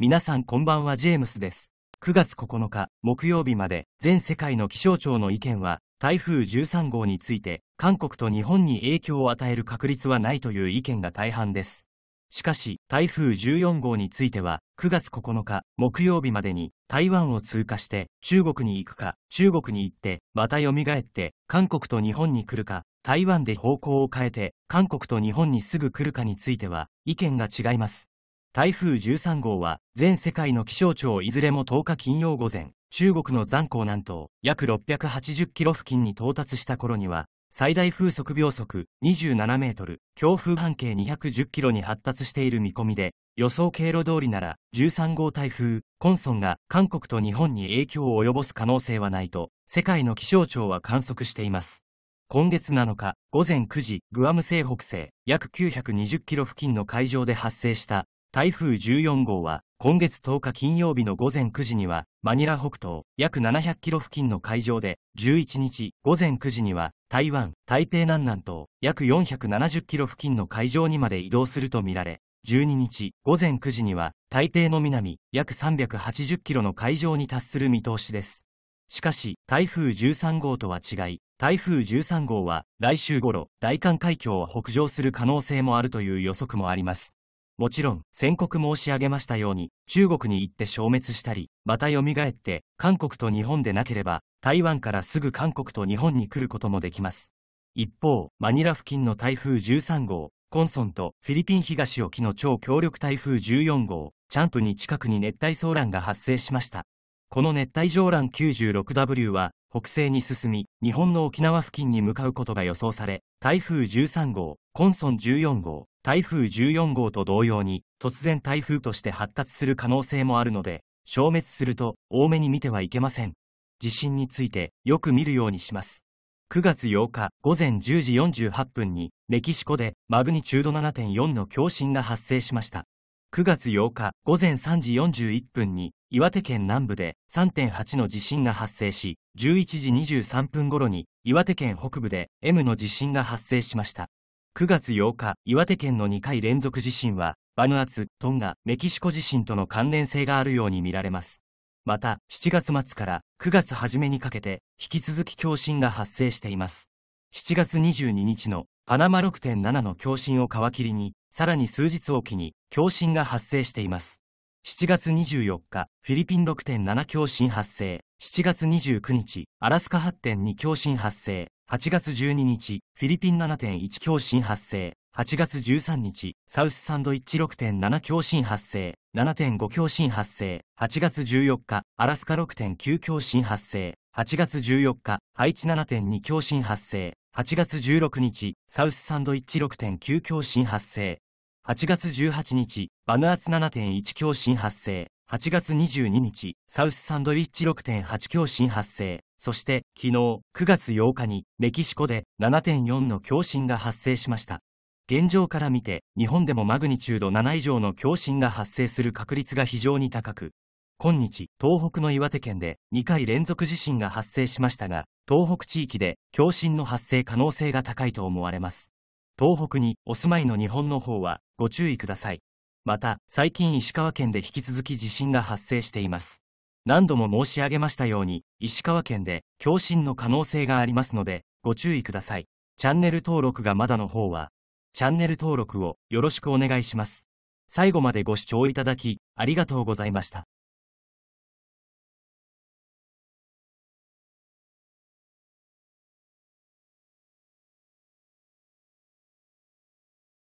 皆さんこんばんはジェームスです。9月9日木曜日まで全世界の気象庁の意見は台風13号について韓国と日本に影響を与える確率はないという意見が大半です。しかし台風14号については9月9日木曜日までに台湾を通過して中国に行くか中国に行ってまた蘇って韓国と日本に来るか台湾で方向を変えて韓国と日本にすぐ来るかについては意見が違います。台風13号は全世界の気象庁いずれも10日金曜午前、中国の残高南東約680キロ付近に到達した頃には、最大風速秒速27メートル、強風半径210キロに発達している見込みで、予想経路通りなら13号台風、コンソンが韓国と日本に影響を及ぼす可能性はないと、世界の気象庁は観測しています。今月7日午前9時、グアム西北西約920キロ付近の海上で発生した台風14号は今月10日金曜日の午前9時にはマニラ北東約700キロ付近の海上で11日午前9時には台湾台北南南東約470キロ付近の海上にまで移動するとみられ12日午前9時には台北の南約380キロの海上に達する見通しですしかし台風13号とは違い台風13号は来週頃大韓海峡を北上する可能性もあるという予測もありますもちろん、宣告申し上げましたように、中国に行って消滅したり、また蘇って、韓国と日本でなければ、台湾からすぐ韓国と日本に来ることもできます。一方、マニラ付近の台風13号、コンソンとフィリピン東沖の超強力台風14号、チャンプに近くに熱帯騒乱が発生しました。この熱帯上乱 96W は北西に進み、日本の沖縄付近に向かうことが予想され、台風13号、コンソン14号、台風14号と同様に突然台風として発達する可能性もあるので、消滅すると多めに見てはいけません。地震についてよく見るようにします。9月8日午前10時48分にメキシコでマグニチュード7.4の強震が発生しました。9月8日午前3時41分に岩手県南部で3.8の地震が発生し、11時23分頃に岩手県北部で M の地震が発生しました。9月8日、岩手県の2回連続地震は、バヌアツ、トンガ、メキシコ地震との関連性があるように見られます。また、7月末から9月初めにかけて、引き続き強震が発生しています。7月22日のパナマ6.7の強震を皮切りに、さらに数日おきに強震が発生しています。7月24日、フィリピン6.7強震発生。7月29日、アラスカ8.2強震発生。8月12日、フィリピン7.1強震発生。8月13日、サウスサンドイッチ6.7強震発生。7.5強震発生。8月14日、アラスカ6.9強震発生。8月14日、ハイチ7.2強震発生。8月16日、サウスサンドイッチ6.9強震発生。8月18日、バヌアツ7.1強震発生。8月22日、サウスサンドウィッチ6.8強震発生。そして、昨日、9月8日に、メキシコで7.4の強震が発生しました。現状から見て、日本でもマグニチュード7以上の強震が発生する確率が非常に高く、今日、東北の岩手県で2回連続地震が発生しましたが、東北地域で強震の発生可能性が高いと思われます。東北にお住まいの日本の方はご注意ください。また、最近石川県で引き続き地震が発生しています。何度も申し上げましたように、石川県で共振の可能性がありますので、ご注意ください。チャンネル登録がまだの方は、チャンネル登録をよろしくお願いします。最後までご視聴いただき、ありがとうございました。